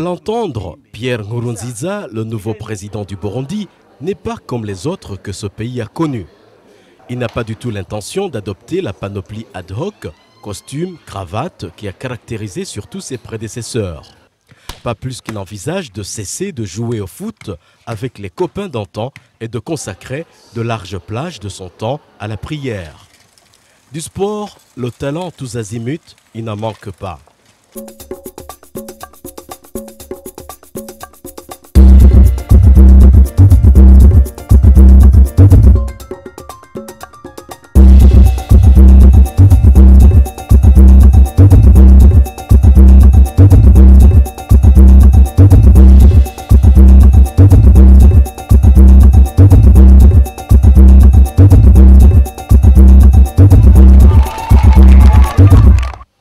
l'entendre, Pierre Nkurunziza, le nouveau président du Burundi, n'est pas comme les autres que ce pays a connus. Il n'a pas du tout l'intention d'adopter la panoplie ad hoc, costume, cravate, qui a caractérisé surtout ses prédécesseurs. Pas plus qu'il envisage de cesser de jouer au foot avec les copains d'antan et de consacrer de larges plages de son temps à la prière. Du sport, le talent tous azimuts, il n'en manque pas.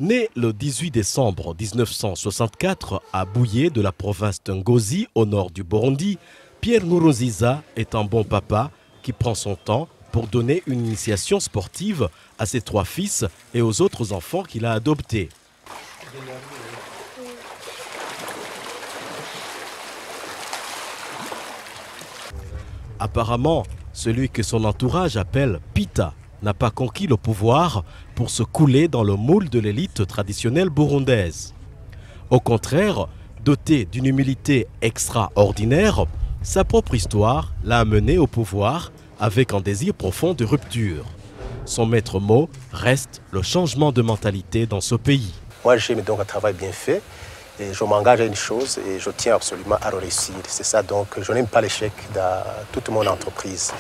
Né le 18 décembre 1964 à Bouillé de la province de Ngozi au nord du Burundi, Pierre Nourouziza est un bon papa qui prend son temps pour donner une initiation sportive à ses trois fils et aux autres enfants qu'il a adoptés. Apparemment, celui que son entourage appelle Pita n'a pas conquis le pouvoir pour se couler dans le moule de l'élite traditionnelle burundaise. Au contraire, doté d'une humilité extraordinaire, sa propre histoire l'a amené au pouvoir avec un désir profond de rupture. Son maître mot reste le changement de mentalité dans ce pays. Moi, j'aime donc un travail bien fait et je m'engage à une chose et je tiens absolument à le réussir. C'est ça donc, je n'aime pas l'échec dans toute mon entreprise.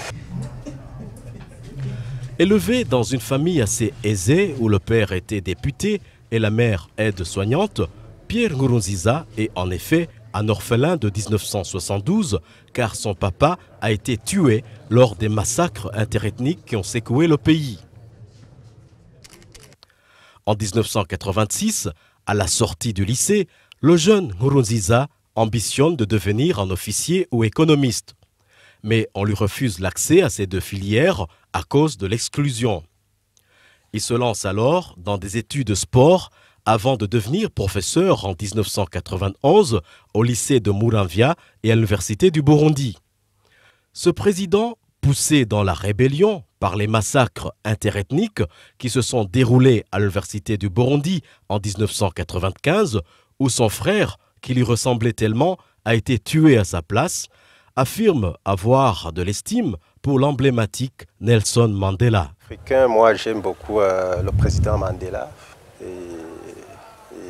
Élevé dans une famille assez aisée où le père était député et la mère aide-soignante, Pierre Ngurunziza est en effet un orphelin de 1972 car son papa a été tué lors des massacres interethniques qui ont secoué le pays. En 1986, à la sortie du lycée, le jeune Ngurunziza ambitionne de devenir un officier ou économiste mais on lui refuse l'accès à ces deux filières à cause de l'exclusion. Il se lance alors dans des études de sport avant de devenir professeur en 1991 au lycée de Mourinvia et à l'université du Burundi. Ce président, poussé dans la rébellion par les massacres interethniques qui se sont déroulés à l'université du Burundi en 1995, où son frère, qui lui ressemblait tellement, a été tué à sa place, affirme avoir de l'estime pour l'emblématique Nelson Mandela. Africain, moi j'aime beaucoup euh, le président Mandela.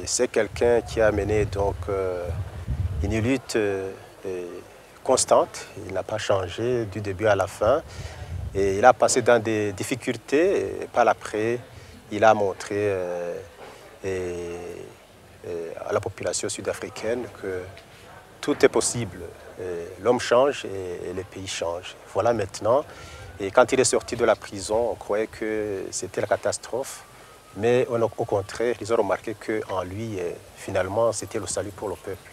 c'est quelqu'un qui a mené donc euh, une lutte euh, constante. Il n'a pas changé du début à la fin. Et il a passé dans des difficultés. Et par l'après, il a montré à la population sud-africaine que tout est possible. L'homme change et, le les pays changent. Voilà maintenant. Et quand il est sorti de la prison, on croyait que c'était la catastrophe. Mais au contraire, ils ont remarqué qu'en lui, finalement, c'était le salut pour le peuple.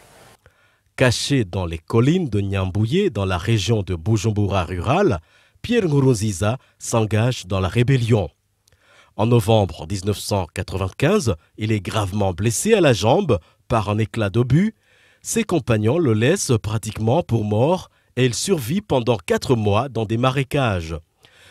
Caché dans les collines de Nyambouye, dans la région de Bujumbura rurale, Pierre Ngourouziza s'engage dans la rébellion. En novembre 1995, il est gravement blessé à la jambe par un éclat d'obus ses compagnons le laissent pratiquement pour mort et il survit pendant quatre mois dans des marécages.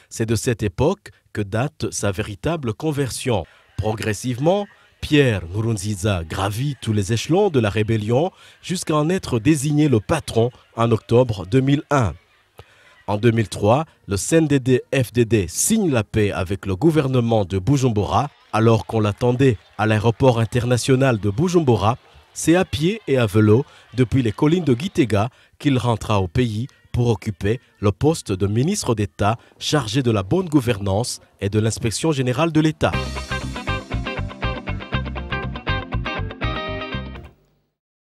C'est de cette époque que date sa véritable conversion. Progressivement, Pierre Nkurunziza gravit tous les échelons de la rébellion jusqu'à en être désigné le patron en octobre 2001. En 2003, le CNDD-FDD signe la paix avec le gouvernement de Bujumbura alors qu'on l'attendait à l'aéroport international de Bujumbura c'est à pied et à vélo depuis les collines de Guitega qu'il rentra au pays pour occuper le poste de ministre d'État chargé de la bonne gouvernance et de l'inspection générale de l'État.